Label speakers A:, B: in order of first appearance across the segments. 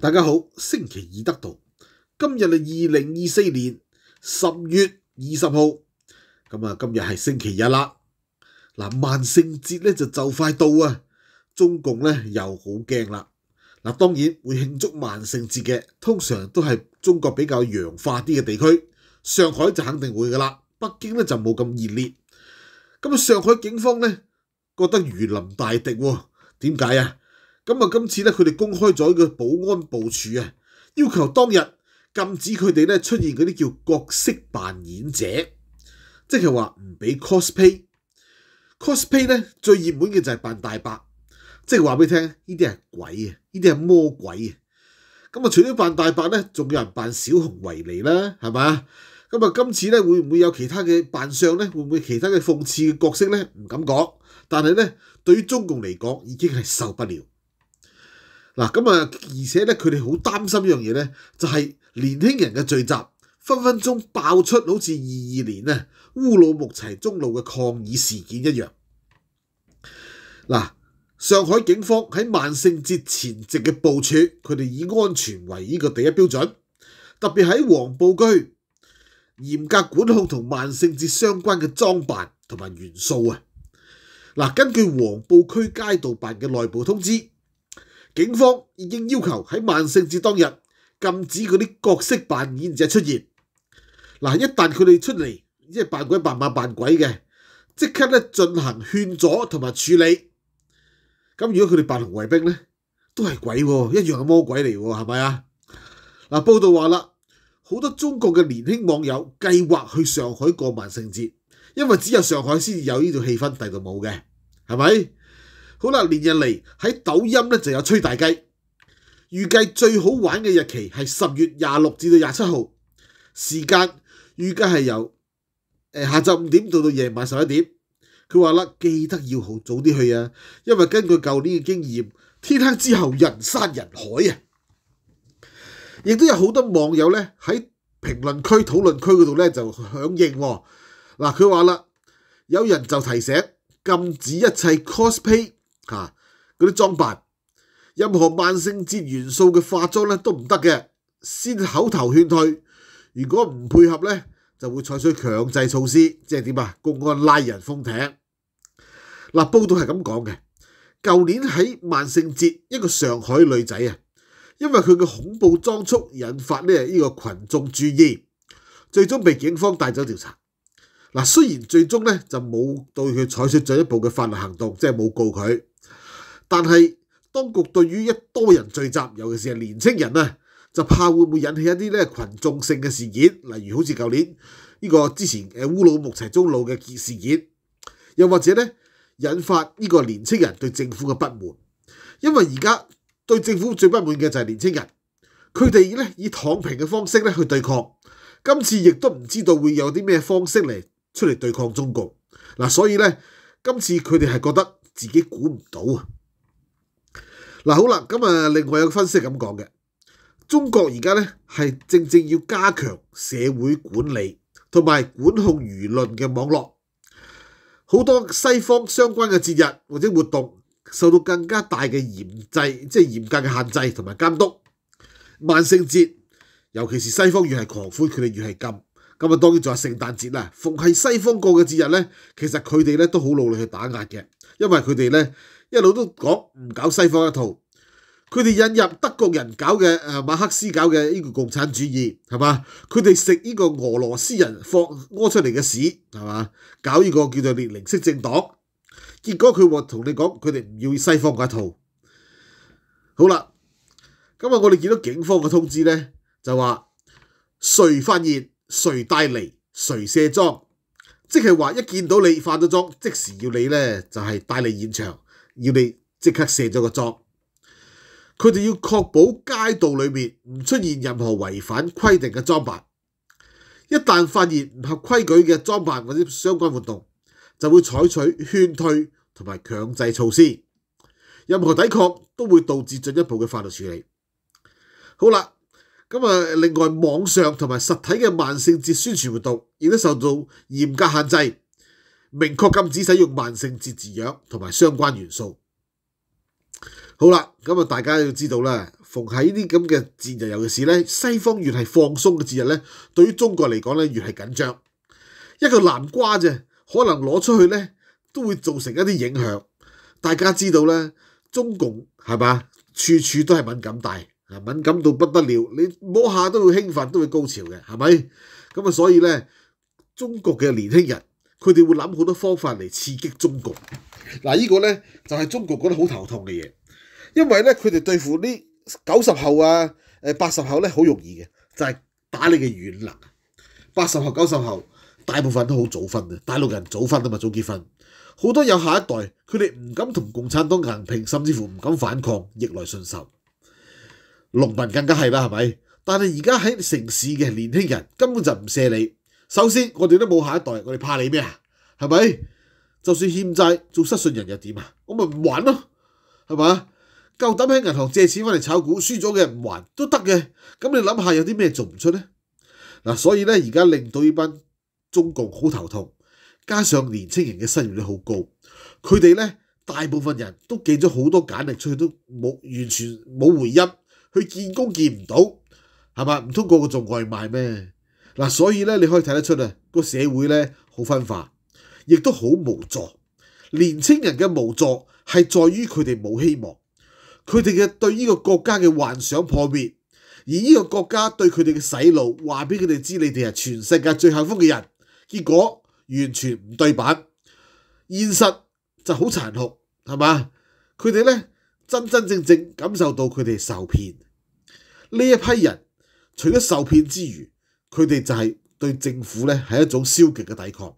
A: 大家好，星期二得到今日系二零二四年十月二十号，咁啊今日系星期日啦。嗱，万圣节咧就就快到啊，中共咧又好惊啦。嗱，当然会庆祝万圣节嘅，通常都系中国比较洋化啲嘅地区，上海就肯定会噶啦，北京咧就冇咁热烈。咁啊，上海警方咧觉得如临大敌，点解啊？咁啊！今次咧，佢哋公開咗個保安部署啊，要求當日禁止佢哋咧出現嗰啲叫角色扮演者，即係話唔俾 cosplay。cosplay 咧最熱門嘅就係扮大白，即係話俾聽呢啲係鬼啊，呢啲係魔鬼啊。咁啊，除咗扮大白咧，仲有人扮小熊為尼啦，係嘛？咁啊，今次咧會唔會有其他嘅扮相咧？會唔會其他嘅諷刺嘅角色咧？唔敢講，但係咧對於中共嚟講已經係受不了。嗱咁啊！而且咧，佢哋好擔心一樣嘢咧，就係年輕人嘅聚集，分分鐘爆出好似二二年啊烏魯木齊中路嘅抗議事件一樣。嗱，上海警方喺萬聖節前夕嘅部署，佢哋以安全為呢個第一標準，特別喺黃埔區嚴格管控同萬聖節相關嘅裝扮同埋元素啊！嗱，根據黃埔區街道辦嘅內部通知。警方已經要求喺萬聖節當日禁止嗰啲角色扮演者出現。嗱，一旦佢哋出嚟，即係扮鬼扮馬扮鬼嘅，即刻咧進行勸阻同埋處理。咁如果佢哋扮龍為兵咧，都係鬼喎，一樣系魔鬼嚟喎，係咪啊？嗱，報道話啦，好多中國嘅年輕網友計劃去上海過萬聖節，因為只有上海先有呢條氣氛，第度冇嘅，係咪？好啦，連日嚟喺抖音咧就有吹大雞，預計最好玩嘅日期係十月廿六至到廿七號，時間預計係由誒下晝五點到到夜晚十一點。佢話啦，記得要好早啲去啊，因為根據舊年嘅經驗，天黑之後人山人海啊，亦都有好多網友咧喺評論區、討論區嗰度咧就響應。嗱，佢話啦，有人就提醒禁止一切 cosplay。吓嗰啲裝扮，任何萬聖節元素嘅化妝咧都唔得嘅，先口頭勸退。如果唔配合咧，就會採取強制措施，即係點啊？公安拉人封艇。嗱，報道係咁講嘅。舊年喺萬聖節，一個上海女仔啊，因為佢嘅恐怖裝束引發咧呢個群眾注意，最終被警方帶走調查。嗱，雖然最終咧就冇對佢採取進一步嘅法律行動，即係冇告佢。但係當局對於一多人聚集，尤其是係年青人啊，就怕會唔會引起一啲咧羣眾性嘅事件，例如好似舊年呢個之前誒烏魯木齊中路嘅事件，又或者咧引發呢個年青人對政府嘅不滿，因為而家對政府最不滿嘅就係年青人，佢哋咧以躺平嘅方式咧去對抗，今次亦都唔知道會有啲咩方式嚟出嚟對抗中共嗱，所以咧今次佢哋係覺得自己估唔到啊！嗱好啦，咁啊，另外有分析咁講嘅，中國而家咧係正正要加強社會管理同埋管控輿論嘅網絡，好多西方相關嘅節日或者活動受到更加大嘅嚴制，即係嚴格嘅限制同埋監督。萬聖節，尤其是西方越係狂歡，佢哋越係禁。咁啊，當然就係聖誕節啦，逢係西方過嘅節日咧，其實佢哋咧都好努力去打壓嘅，因為佢哋咧。一路都講唔搞西方一套，佢哋引入德國人搞嘅誒馬克思搞嘅呢個共產主義係嘛？佢哋食呢個俄羅斯人放屙出嚟嘅屎係嘛？搞呢個叫做列寧式政黨，結果佢話同你講佢哋唔要西方嗰一套。好啦，今日我哋見到警方嘅通知咧，就話誰發現誰帶嚟誰卸妝，即係話一見到你化咗妝，即時要你咧就係帶嚟現場。要你即刻卸咗個裝，佢哋要確保街道裏面唔出現任何違反規定嘅裝扮。一旦發現唔合規矩嘅裝扮或者相關活動，就會採取勸退同埋強制措施。任何抵抗都會導致進一步嘅法律處理。好啦，咁啊，另外網上同埋實體嘅萬聖節宣傳活動亦都受到嚴格限制。明确禁止使用慢性致治藥同埋相關元素。好啦，咁啊，大家要知道啦，逢喺呢啲咁嘅節日，尤其是咧西方越係放鬆嘅節日咧，對於中國嚟講咧越係緊張。一個南瓜啫，可能攞出去咧都會造成一啲影響。大家知道咧，中共係嘛，處處都係敏感大，敏感到不得了。你摸下都會興奮，都會高潮嘅，係咪？咁啊，所以咧，中國嘅年輕人。佢哋會諗好多方法嚟刺激中共。嗱，依個咧就係中國覺得好頭痛嘅嘢，因為咧佢哋對付呢九十後啊、誒八十後咧好容易嘅，就係打你嘅軟肋。八十後、九十後大部分都好早婚嘅，大陸人早婚啊嘛，早結婚，好多有下一代。佢哋唔敢同共產黨硬拼，甚至乎唔敢反抗，逆來順受。農民更加係啦，係咪？但係而家喺城市嘅年輕人根本就唔蝕你。首先我哋都冇下一代，我哋怕你咩啊？係咪？就算欠債做失信人又點啊？我咪唔还咯，係咪够夠膽喺銀行借錢翻嚟炒股，輸咗嘅唔還都得嘅。咁你諗下有啲咩做唔出咧？嗱，所以咧而家令到呢班中共好頭痛，加上年青人嘅失業率好高，佢哋咧大部分人都寄咗好多簡歷出去都冇完全冇回音，去見工見唔到，係嘛？唔通過我做外賣咩？嗱，所以咧，你可以睇得出啊，個社會咧好分化，亦都好無助。年青人嘅無助係在於佢哋冇希望，佢哋嘅對呢個國家嘅幻想破滅，而呢個國家對佢哋嘅洗腦話俾佢哋知，你哋係全世界最幸福嘅人，結果完全唔對版，現實就好殘酷，係嘛？佢哋咧真真正正感受到佢哋受騙。呢一批人除咗受騙之餘，佢哋就係對政府咧係一種消極嘅抵抗，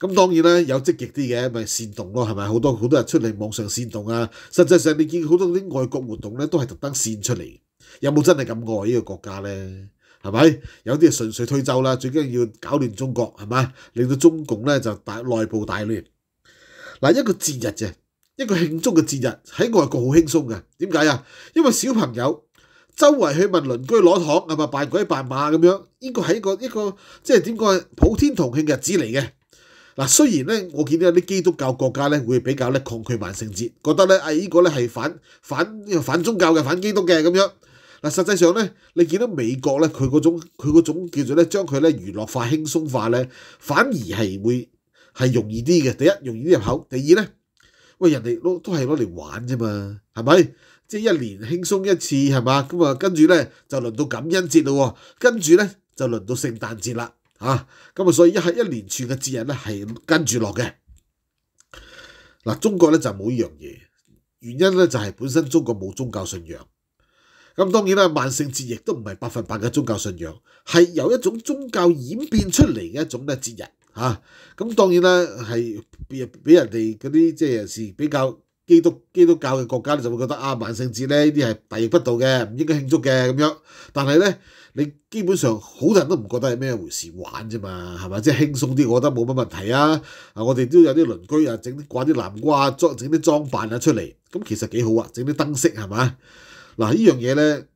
A: 咁當然咧有積極啲嘅咪煽動咯，係咪？好多好多人出嚟網上煽動啊！實際上你見好多啲外國活動咧都係特登煽出嚟，有冇真係咁愛呢個國家咧？係咪？有啲係純粹推舟啦，最緊要搞亂中國係咪？令到中共咧就大內部大亂。嗱一個節日啫，一個慶祝嘅節日喺外國好輕鬆嘅，點解啊？因為小朋友。周圍去問鄰居攞糖，係咪扮鬼扮馬咁樣？呢個係一個一個即係點講？普天同慶嘅日子嚟嘅。嗱，雖然咧，我見到有啲基督教國家咧會比較咧抗拒萬聖節，覺得咧啊呢個咧係反反反宗教嘅、反基督嘅咁樣。嗱，實際上咧，你見到美國咧，佢嗰種佢嗰種叫做咧將佢咧娛樂化、輕鬆化咧，反而係會係容易啲嘅。第一，容易啲入口；第二咧，喂人哋都都係攞嚟玩啫嘛，係咪？即係一年輕鬆一次係嘛？咁啊跟住咧就輪到感恩節咯，跟住咧就輪到聖誕節啦嚇。咁啊所以一係一連串嘅節日咧係跟住落嘅。嗱，中國咧就冇呢樣嘢，原因咧就係本身中國冇宗教信仰。咁當然啦，萬聖節亦都唔係百分百嘅宗教信仰，係由一種宗教演變出嚟嘅一種咧節日嚇。咁當然啦，係俾俾人哋嗰啲即係是比較。基督基督教嘅國家咧就會覺得啊萬聖節咧呢啲係大逆不道嘅，唔應該慶祝嘅咁樣。但係咧，你基本上好多人都唔覺得係咩回事玩啫嘛，係咪？即係輕鬆啲，我覺得冇乜問題啊！啊，我哋都有啲鄰居啊，整啲掛啲南瓜裝，整啲裝扮啊出嚟，咁其實幾好啊！整啲燈飾係嘛？嗱呢樣嘢咧，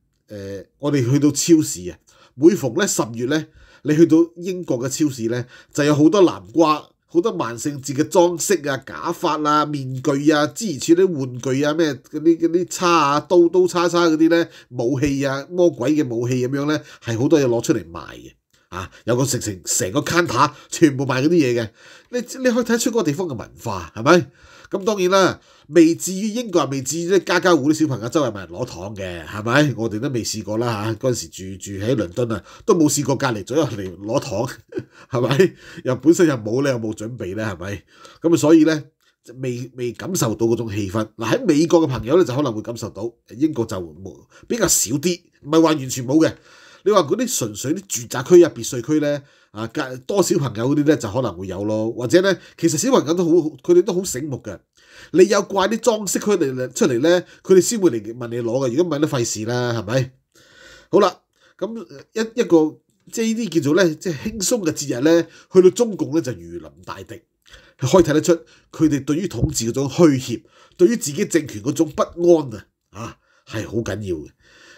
A: 誒，我哋去到超市啊，每逢咧十月咧，你去到英國嘅超市咧，就有好多南瓜。好多萬聖節嘅裝飾啊、假髮啊、面具啊、之餘似啲玩具啊、咩嗰啲嗰啲叉啊、刀刀叉叉嗰啲咧武器啊、魔鬼嘅武器咁樣咧，係好多嘢攞出嚟賣嘅。啊，有個成成成個 c o n t 全部賣嗰啲嘢嘅，你你可以睇出嗰個地方嘅文化係咪？咁當然啦，未至於英國未至於咧家家户啲小朋友周圍問攞糖嘅，係咪？我哋都未試過啦嚇，嗰陣時住住喺倫敦啊，都冇試過隔離左右嚟攞糖，係咪？又本身又冇咧，又冇準備咧，係咪？咁啊，所以咧，未未感受到嗰種氣氛。嗱，喺美國嘅朋友咧就可能會感受到，英國就冇比較少啲，唔係話完全冇嘅。你話嗰啲純粹啲住宅區啊、別墅區咧，啊，多小朋友嗰啲咧就可能會有咯，或者咧，其實小朋友都好，佢哋都好醒目嘅。你有怪啲裝飾佢嚟出嚟咧，佢哋先會嚟問你攞嘅。如果唔係都費事啦，係咪？好啦，咁一一個即係呢啲叫做咧，即係輕鬆嘅節日咧，去到中共咧就如臨大敵，可以睇得出佢哋對於統治嗰種虛怯，對於自己政權嗰種不安啊，啊係好緊要嘅。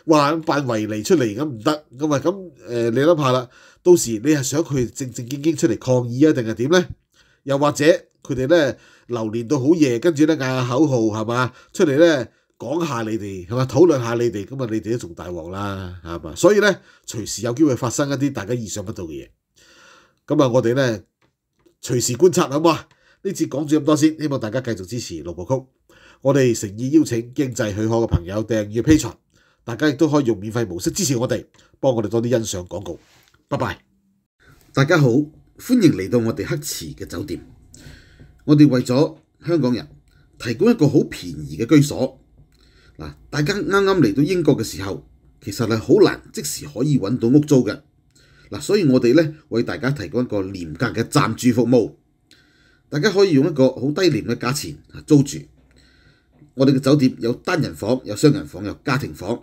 A: 話扮維尼出嚟咁唔得咁啊咁你諗下啦。到時你係想佢正正經經出嚟抗議啊，定係點呢？又或者佢哋咧流連到好夜，跟住咧嗌下口號係嘛出嚟咧講下你哋係嘛討論下你哋咁啊，你哋都仲大王啦係嘛？所以咧隨時有機會發生一啲大家意想不到嘅嘢。咁啊，我哋咧隨時觀察好嘛。呢次講住咁多先，希望大家繼續支持六部曲。我哋誠意邀請經濟許可嘅朋友訂閱 p a t e 大家亦都可以用免费模式支持我哋，帮我哋多啲欣赏广告。拜拜！大家好，欢迎嚟到我哋黑池嘅酒店。我哋为咗香港人提供一个好便宜嘅居所。嗱，大家啱啱嚟到英国嘅时候，其实系好难即时可以揾到屋租嘅。嗱，所以我哋咧为大家提供一个廉价嘅暂住服务。大家可以用一个好低廉嘅价钱租住。我哋嘅酒店有单人房、有双人房、有家庭房。